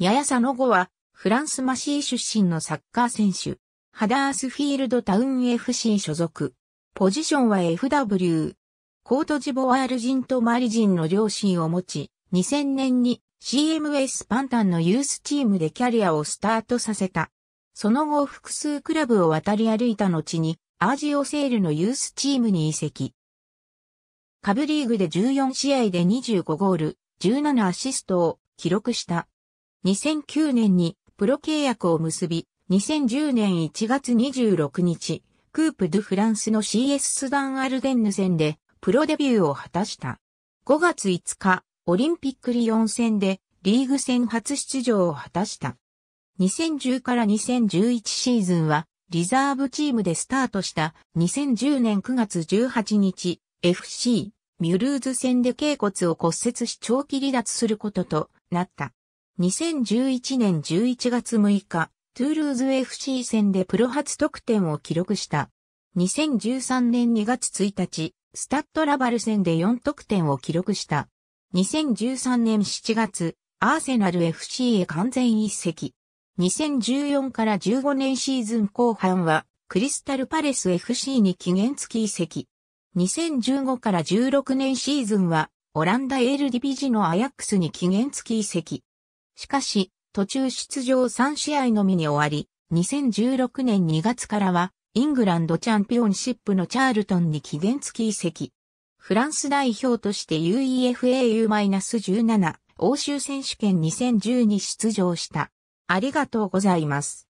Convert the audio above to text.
ややさの後は、フランスマシー出身のサッカー選手、ハダースフィールドタウン FC 所属。ポジションは FW。コートジボワール人とマリ人の両親を持ち、2000年に CMS パンタンのユースチームでキャリアをスタートさせた。その後複数クラブを渡り歩いた後に、アージオセールのユースチームに移籍。下部リーグで14試合で25ゴール、17アシストを記録した。2009年にプロ契約を結び、2010年1月26日、クープ・ドゥ・フランスの CS スダン・アルデンヌ戦でプロデビューを果たした。5月5日、オリンピックリヨン戦でリーグ戦初出場を果たした。2010から2011シーズンはリザーブチームでスタートした2010年9月18日 FC ミュルーズ戦で頸骨を骨折し長期離脱することとなった。2011年11月6日、トゥールーズ FC 戦でプロ初得点を記録した。2013年2月1日、スタッドラバル戦で4得点を記録した。2013年7月、アーセナル FC へ完全一席。2014から15年シーズン後半は、クリスタルパレス FC に期限付き移籍。2015から16年シーズンは、オランダエールディビジのアヤックスに期限付き移籍。しかし、途中出場3試合のみに終わり、2016年2月からは、イングランドチャンピオンシップのチャールトンに期限付き移籍。フランス代表として UEFAU-17 欧州選手権2010に出場した。ありがとうございます。